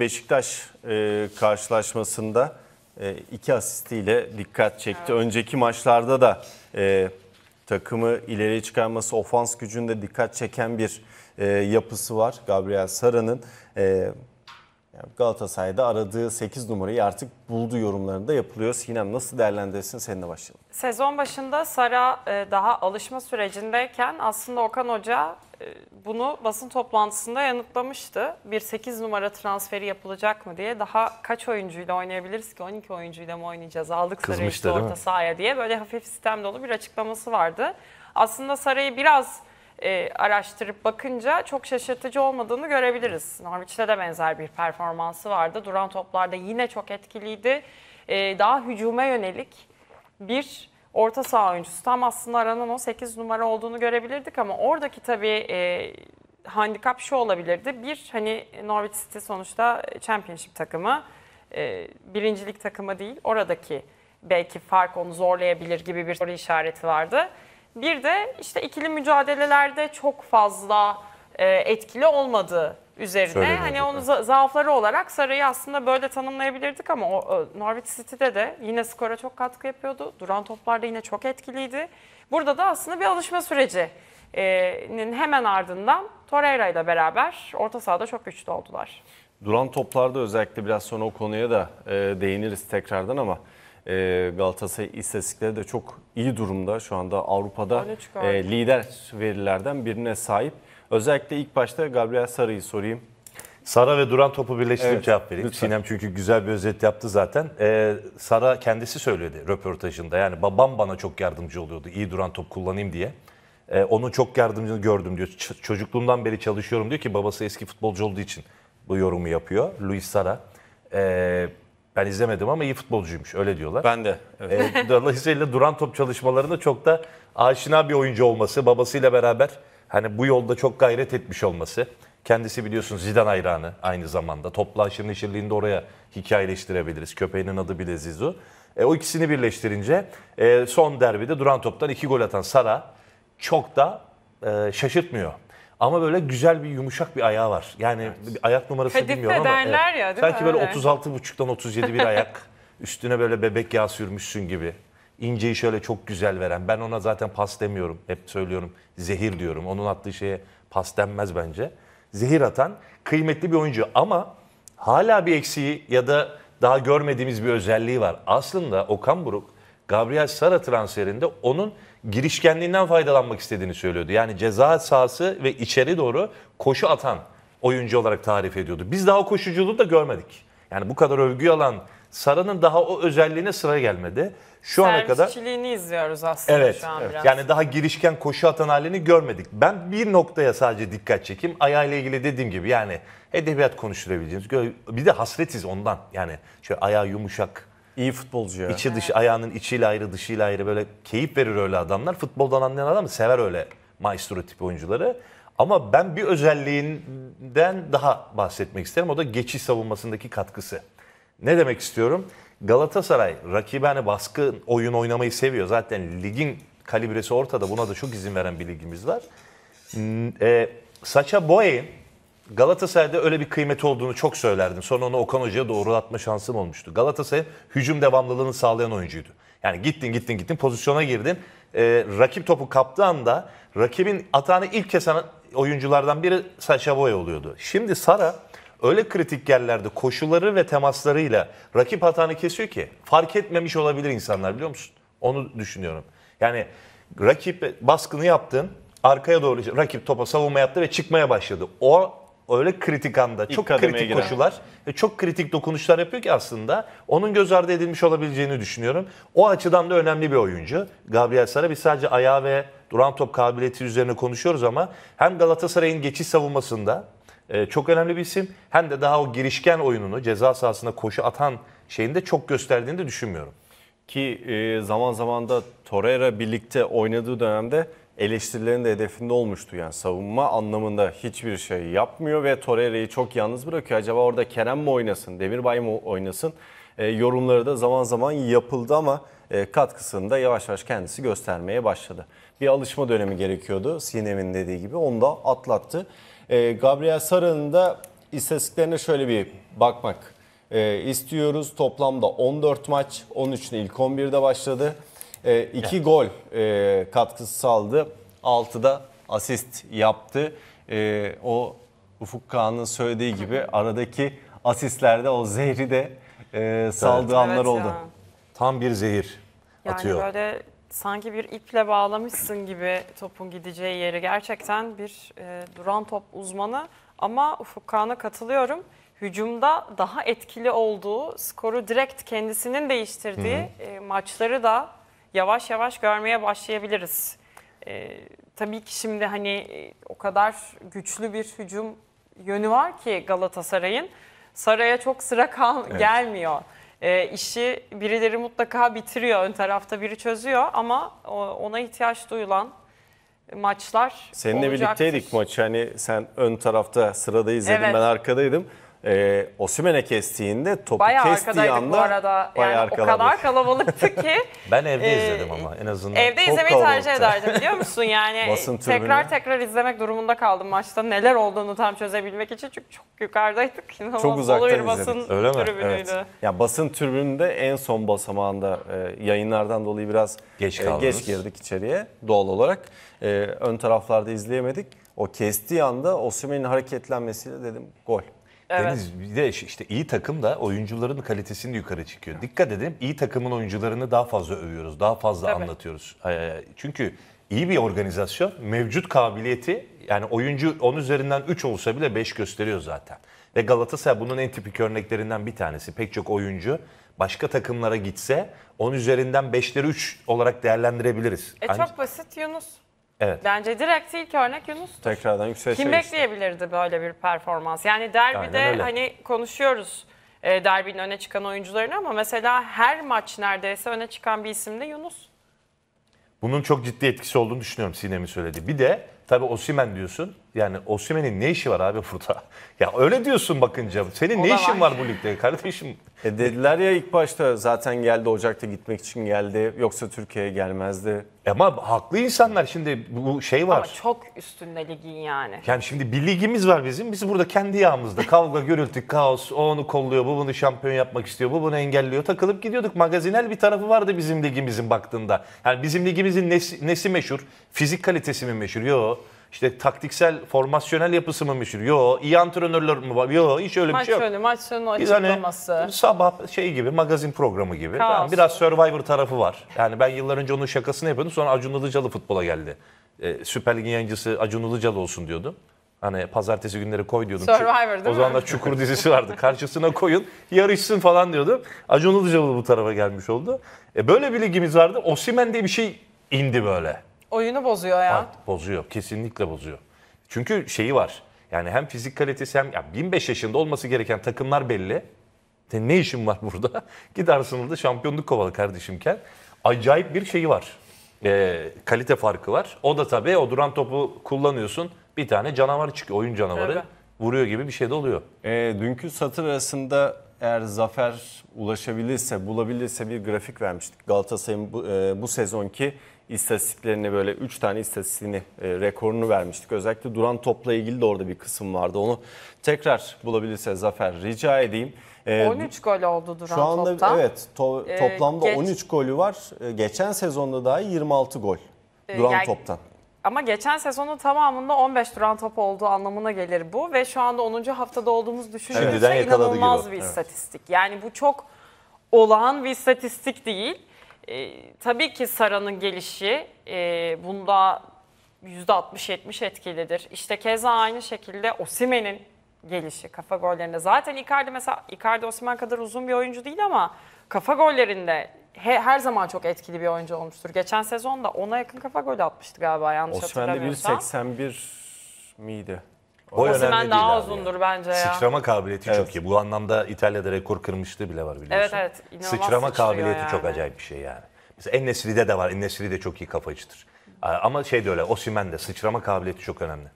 Beşiktaş e, karşılaşmasında e, iki asistiyle dikkat çekti. Evet. Önceki maçlarda da e, takımı ileriye çıkarması, ofans gücünde dikkat çeken bir e, yapısı var. Gabriel Sara'nın e, Galatasaray'da aradığı 8 numarayı artık buldu yorumlarında yapılıyor. Sinem nasıl değerlendirsin seninle başlayalım. Sezon başında Sara e, daha alışma sürecindeyken aslında Okan Hoca bunu basın toplantısında yanıtlamıştı. Bir 8 numara transferi yapılacak mı diye. Daha kaç oyuncuyla oynayabiliriz ki? 12 oyuncuyla mı oynayacağız? Aldık Sarı'yı işte orta sahaya diye. Böyle hafif sistem dolu bir açıklaması vardı. Aslında sarayı biraz e, araştırıp bakınca çok şaşırtıcı olmadığını görebiliriz. Norwich'te de benzer bir performansı vardı. Duran toplarda yine çok etkiliydi. E, daha hücuma yönelik bir orta saha oyuncusu. Tam aslında aranan o 8 numara olduğunu görebilirdik ama oradaki tabii e, handikap şu olabilirdi. Bir hani Norwich City sonuçta Championship takımı, e, birincilik takımı değil. Oradaki belki fark onu zorlayabilir gibi bir soru işareti vardı. Bir de işte ikili mücadelelerde çok fazla e, etkili olmadığı üzerine. Söyledim hani onun zaafları olarak Sarı'yı aslında böyle tanımlayabilirdik ama Norwich City'de de yine skora çok katkı yapıyordu. Duran toplarda yine çok etkiliydi. Burada da aslında bir alışma sürecinin e, hemen ardından Torreira ile beraber orta sahada çok güçlü oldular. Duran toplarda özellikle biraz sonra o konuya da e, değiniriz tekrardan ama e, Galatasaray istatistikleri de çok iyi durumda. Şu anda Avrupa'da e, lider verilerden birine sahip. Özellikle ilk başta Gabriel Sarı'yı sorayım. Sara ve Duran topu birleştirip evet, cevap vereyim. Lütfen. Sinem çünkü güzel bir özet yaptı zaten. Ee, Sara kendisi söyledi röportajında. Yani babam bana çok yardımcı oluyordu. İyi Duran top kullanayım diye. Ee, onun çok yardımcını gördüm diyor. Ç- çocukluğumdan beri çalışıyorum diyor ki babası eski futbolcu olduğu için bu yorumu yapıyor. Luis Sara. Ee, ben izlemedim ama iyi futbolcuymuş öyle diyorlar. Ben de. Evet. Ee, dolayısıyla Duran top çalışmalarında çok da aşina bir oyuncu olması babasıyla beraber hani bu yolda çok gayret etmiş olması. Kendisi biliyorsunuz Zidane hayranı aynı zamanda. Toplu aşırı neşirliğinde oraya hikayeleştirebiliriz. Köpeğinin adı bile Zizu. E, o ikisini birleştirince e, son derbide duran toptan iki gol atan Sara çok da e, şaşırtmıyor. Ama böyle güzel bir yumuşak bir ayağı var. Yani evet. ayak numarası Kadife bilmiyorum ama evet. ya, değil sanki mi? böyle 36 buçuktan 37 bir ayak üstüne böyle bebek yağı sürmüşsün gibi inceyi şöyle çok güzel veren. Ben ona zaten pas demiyorum. Hep söylüyorum zehir diyorum. Onun attığı şeye pas denmez bence. Zehir atan kıymetli bir oyuncu ama hala bir eksiği ya da daha görmediğimiz bir özelliği var. Aslında Okan Buruk Gabriel Sara transferinde onun girişkenliğinden faydalanmak istediğini söylüyordu. Yani ceza sahası ve içeri doğru koşu atan oyuncu olarak tarif ediyordu. Biz daha koşuculuğu da görmedik. Yani bu kadar övgü alan Sara'nın daha o özelliğine sıra gelmedi. Şu ana kadar Servisçiliğini izliyoruz aslında evet, şu an evet. biraz. yani daha girişken koşu atan halini görmedik. Ben bir noktaya sadece dikkat çekeyim. Ayağıyla ilgili dediğim gibi yani edebiyat konuşturabileceğimiz. gö- Bir de hasretiz ondan. Yani şöyle ayağı yumuşak, İyi futbolcu ya. içi dışı, ayağının içiyle ayrı, dışıyla ayrı böyle keyif verir öyle adamlar. Futboldan anlayan adam sever öyle maestro tipi oyuncuları. Ama ben bir özelliğinden daha bahsetmek isterim. O da geçiş savunmasındaki katkısı. Ne demek istiyorum? Galatasaray rakibine hani baskı oyun oynamayı seviyor. Zaten ligin kalibresi ortada. Buna da çok izin veren bir ligimiz var. Hmm, e, Saça Boy'in Galatasaray'da öyle bir kıymeti olduğunu çok söylerdim. Sonra onu Okan Hoca'ya doğrulatma şansım olmuştu. Galatasaray hücum devamlılığını sağlayan oyuncuydu. Yani gittin gittin gittin pozisyona girdin. Ee, rakip topu kaptığı anda rakibin atağını ilk kesen oyunculardan biri Sacha Boy oluyordu. Şimdi Sara öyle kritik yerlerde koşuları ve temaslarıyla rakip hatanı kesiyor ki fark etmemiş olabilir insanlar biliyor musun? Onu düşünüyorum. Yani rakip baskını yaptın, arkaya doğru rakip topa savunma yaptı ve çıkmaya başladı. O öyle kritik anda İlk çok kritik giren. koşular ve çok kritik dokunuşlar yapıyor ki aslında onun göz ardı edilmiş olabileceğini düşünüyorum. O açıdan da önemli bir oyuncu. Gabriel Sara biz sadece ayağı ve duran top kabiliyeti üzerine konuşuyoruz ama hem Galatasaray'ın geçiş savunmasında ee, çok önemli bir isim. Hem de daha o girişken oyununu ceza sahasında koşu atan şeyinde çok gösterdiğini de düşünmüyorum. Ki e, zaman zaman da Torreira birlikte oynadığı dönemde eleştirilerin de hedefinde olmuştu. Yani savunma anlamında hiçbir şey yapmıyor ve Torreira'yı çok yalnız bırakıyor. Acaba orada Kerem mi oynasın, Demirbay mı oynasın? E, yorumları da zaman zaman yapıldı ama e, katkısını da yavaş yavaş kendisi göstermeye başladı. Bir alışma dönemi gerekiyordu Sinem'in dediği gibi onu da atlattı. E, Gabriel Sara'nın da istatistiklerine şöyle bir bakmak e, istiyoruz. Toplamda 14 maç, 13'ün ilk 11'de başladı. 2 gol katkısı saldı, 6'da asist yaptı. O Ufuk Kağan'ın söylediği gibi aradaki asistlerde o zehri de saldığı evet, anlar evet oldu. Ya. Tam bir zehir yani atıyor. Yani böyle sanki bir iple bağlamışsın gibi topun gideceği yeri. Gerçekten bir e, duran top uzmanı ama Ufuk Kağan'a katılıyorum. Hücumda daha etkili olduğu, skoru direkt kendisinin değiştirdiği hı hı. E, maçları da yavaş yavaş görmeye başlayabiliriz. E, tabii ki şimdi hani e, o kadar güçlü bir hücum yönü var ki Galatasaray'ın. Saray'a çok sıra kal evet. gelmiyor e, işi birileri mutlaka bitiriyor. Ön tarafta biri çözüyor ama ona ihtiyaç duyulan maçlar Seninle olacaktır. birlikteydik maçı. Hani sen ön tarafta sıradayız evet. ben arkadaydım e, Osimhen'e kestiğinde topu bayağı kestiği anda arada. bayağı yani o kadar kalabalıktı ki. Ben evde Ee, izledim ama en azından. Evde Çok izlemeyi tercih ederdim biliyor musun? Yani Basın tekrar tekrar izlemek durumunda kaldım maçta. Neler olduğunu tam çözebilmek için çünkü çok yukarıdaydık. İnanılmaz dolu uzaktan bir basın izledik. Öyle mi? Evet. Ya basın tribününde en son basamağında e, yayınlardan dolayı biraz Geç e, kaldınız. geç girdik içeriye doğal olarak. E, ön taraflarda izleyemedik. O kestiği anda Osimhen'in hareketlenmesiyle dedim gol. Evet. Deniz bir de işte iyi takım da oyuncuların kalitesini yukarı çıkıyor. Dikkat edin iyi takımın oyuncularını daha fazla övüyoruz, daha fazla Tabii. anlatıyoruz. Çünkü iyi bir organizasyon mevcut kabiliyeti yani oyuncu 10 üzerinden 3 olsa bile 5 gösteriyor zaten. Ve Galatasaray bunun en tipik örneklerinden bir tanesi. Pek çok oyuncu başka takımlara gitse 10 üzerinden 5'leri 3 olarak değerlendirebiliriz. E hani çok basit Yunus. Evet. Bence direkt ilk örnek Yunus. Tekrardan yükselişe Kim geçti. bekleyebilirdi böyle bir performans? Yani derbide hani konuşuyoruz e, derbinin öne çıkan oyuncularını ama mesela her maç neredeyse öne çıkan bir isim de Yunus. Bunun çok ciddi etkisi olduğunu düşünüyorum Sinem'in söyledi. Bir de tabii Osimen diyorsun. Yani Osimhen'in ne işi var abi burada? Ya öyle diyorsun bakınca. Senin ne işin var bu ligde kardeşim? E dediler ya ilk başta zaten geldi Ocak'ta gitmek için geldi. Yoksa Türkiye'ye gelmezdi. E ama haklı insanlar şimdi bu şey var. Ama çok üstünde ligin yani. Yani şimdi bir ligimiz var bizim. Biz burada kendi yağımızda kavga, gürültü, kaos. O onu kolluyor, bu bunu şampiyon yapmak istiyor, bu bunu engelliyor. Takılıp gidiyorduk. Magazinel bir tarafı vardı bizim ligimizin baktığında. Yani bizim ligimizin nesi, nesi meşhur? Fizik kalitesi mi meşhur? Yok. İşte taktiksel, formasyonel yapısı mı meşhur? Yo, iyi antrenörler mi var? Yo, hiç öyle maç bir şey yok. Maç önü, maç sonu açıklaması. Biz hani sabah şey gibi, magazin programı gibi. Kaos. Tamam, biraz Survivor tarafı var. Yani ben yıllar önce onun şakasını yapıyordum. Sonra Acun Ilıcalı futbola geldi. Ee, Süper Lig'in yayıncısı Acun Ilıcalı olsun diyordu. Hani pazartesi günleri koy diyordum. Survivor değil O mi? zaman da Çukur dizisi vardı. Karşısına koyun, yarışsın falan diyordum. Acun Ilıcalı bu tarafa gelmiş oldu. E, böyle bir ligimiz vardı. Osimen diye bir şey indi böyle. Oyunu bozuyor ya. Bak, bozuyor. Kesinlikle bozuyor. Çünkü şeyi var. Yani hem fizik kalitesi hem ya 1005 yaşında olması gereken takımlar belli. Sen ne işin var burada? Git Arsenal'da şampiyonluk kovalı kardeşimken. Acayip bir şeyi var. Ee, kalite farkı var. O da tabii o duran topu kullanıyorsun. Bir tane canavar çıkıyor. Oyun canavarı. Evet. Vuruyor gibi bir şey de oluyor. E, dünkü satır arasında eğer Zafer ulaşabilirse, bulabilirse bir grafik vermiştik. Galatasaray'ın bu, e, bu sezonki istatistiklerini böyle 3 tane istatistiğini e, rekorunu vermiştik. Özellikle duran topla ilgili de orada bir kısım vardı. Onu tekrar bulabilirse Zafer rica edeyim. E, 13 gol oldu duran şu anda, toptan. Evet to, e, toplamda geç- 13 golü var. E, Geçen sezonda daha 26 gol E, duran yani- toptan. Ama geçen sezonun tamamında 15 duran top olduğu anlamına gelir bu ve şu anda 10. haftada olduğumuz düşünülürse Şimdiden inanılmaz bir Evet. istatistik. Yani bu çok olağan bir istatistik değil. E, tabii ki Sara'nın gelişi e, bunda %60-70 etkilidir. İşte keza aynı şekilde Osimen'in gelişi kafa gollerinde. Zaten Icardi mesela Icardi Osimen kadar uzun bir oyuncu değil ama kafa gollerinde he, her zaman çok etkili bir oyuncu olmuştur. Geçen sezon da ona yakın kafa golü atmıştı galiba yanlış Osman'da hatırlamıyorsam. Osimhen'de 1.81 miydi? O Osimhen daha uzundur bence ya. Sıçrama kabiliyeti Evet. çok iyi. Bu anlamda İtalya'da rekor kırmıştı bile var biliyorsun. Evet, evet. İnanılmaz Sıçrama kabiliyeti yani. çok acayip bir şey yani. Mesela Ennesri'de de var. Ennesri de çok iyi kafacıdır. Ama şey de öyle. Osimen de sıçrama kabiliyeti çok önemli.